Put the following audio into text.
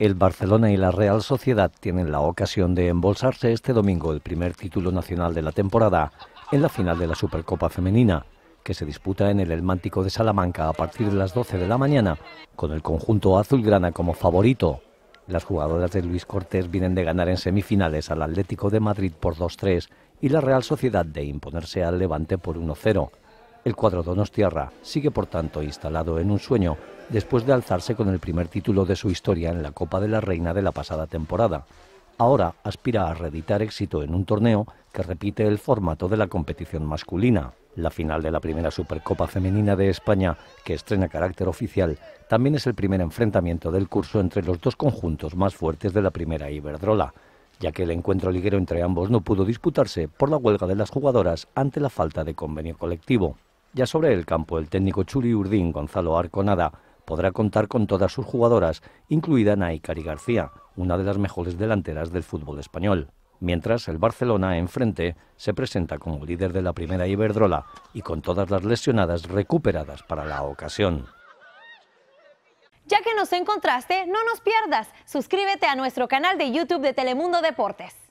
El Barcelona y la Real Sociedad tienen la ocasión de embolsarse este domingo el primer título nacional de la temporada en la final de la Supercopa Femenina, que se disputa en el El Mántico de Salamanca a partir de las 12 de la mañana, con el conjunto azulgrana como favorito. Las jugadoras de Luis Cortés vienen de ganar en semifinales al Atlético de Madrid por 2-3 y la Real Sociedad de imponerse al Levante por 1-0. El cuadro Donostiarra sigue por tanto instalado en un sueño después de alzarse con el primer título de su historia en la Copa de la Reina de la pasada temporada. Ahora aspira a reeditar éxito en un torneo que repite el formato de la competición masculina. La final de la primera Supercopa Femenina de España, que estrena carácter oficial, también es el primer enfrentamiento del curso entre los dos conjuntos más fuertes de la primera Iberdrola, ya que el encuentro liguero entre ambos no pudo disputarse por la huelga de las jugadoras ante la falta de convenio colectivo. Ya sobre el campo, el técnico Churi Urdín Gonzalo Arconada podrá contar con todas sus jugadoras, incluida Naikari García, una de las mejores delanteras del fútbol español. Mientras, el Barcelona enfrente se presenta como líder de la primera Iberdrola y con todas las lesionadas recuperadas para la ocasión. Ya que nos encontraste, no nos pierdas. Suscríbete a nuestro canal de YouTube de Telemundo Deportes.